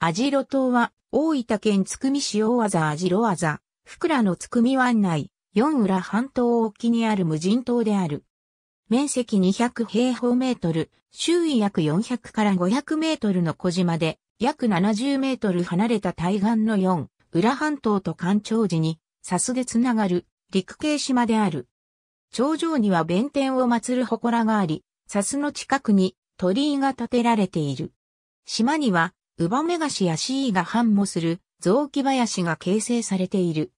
アジロ島は、大分県津久見市大和アジロ技、福良の津久見湾内、四浦半島沖にある無人島である。面積200平方メートル、周囲約400から500メートルの小島で、約70メートル離れた対岸の四浦半島と干潮時に、サスでつながる、陸系島である。頂上には弁天を祀る祠があり、サスの近くに鳥居が建てられている。島にはウバメガシやシーが繁茂する雑木林が形成されている。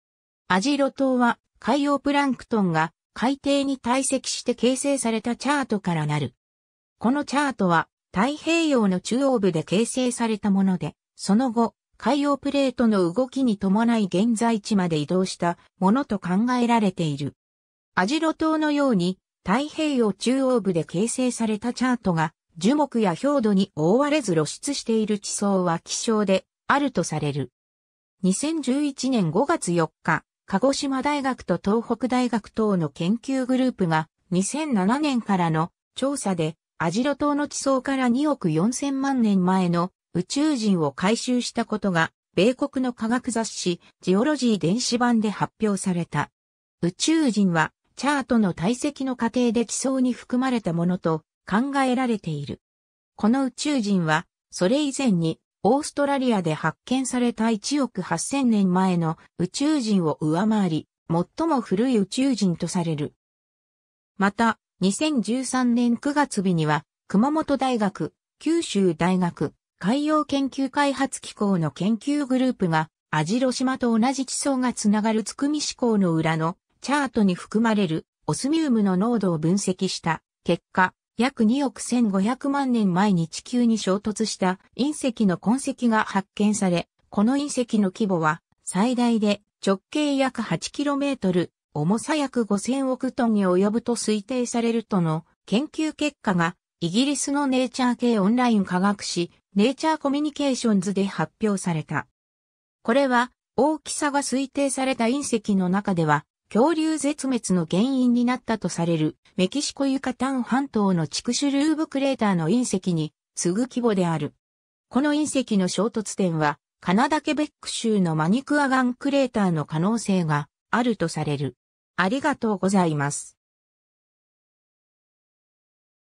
アジロ島は海洋プランクトンが海底に堆積して形成されたチャートからなる。このチャートは太平洋の中央部で形成されたもので、その後、海洋プレートの動きに伴い現在地まで移動したものと考えられている。アジロ島のように太平洋中央部で形成されたチャートが樹木や氷土に覆われず露出している地層は希少であるとされる。2011年5月4日、鹿児島大学と東北大学等の研究グループが2007年からの調査でアジロ島の地層から2億4000万年前の宇宙人を回収したことが米国の科学雑誌ジオロジー電子版で発表された。宇宙人はチャートの体積の過程で地層に含まれたものと考えられている。この宇宙人は、それ以前に、オーストラリアで発見された1億8000年前の宇宙人を上回り、最も古い宇宙人とされる。また、2013年9月日には、熊本大学、九州大学、海洋研究開発機構の研究グループが、アジロ島と同じ地層がつながるつくみ思考の裏のチャートに含まれるオスミウムの濃度を分析した結果、約2億1500万年前に地球に衝突した隕石の痕跡が発見され、この隕石の規模は最大で直径約 8km、重さ約5000億トンに及ぶと推定されるとの研究結果がイギリスのネイチャー系オンライン科学誌ネイチャーコミュニケーションズで発表された。これは大きさが推定された隕石の中では恐竜絶滅の原因になったとされるメキシコユカタン半島のチクシュルーブクレーターの隕石に次ぐ規模である。この隕石の衝突点はカナダケベック州のマニクアガンクレーターの可能性があるとされる。ありがとうございます。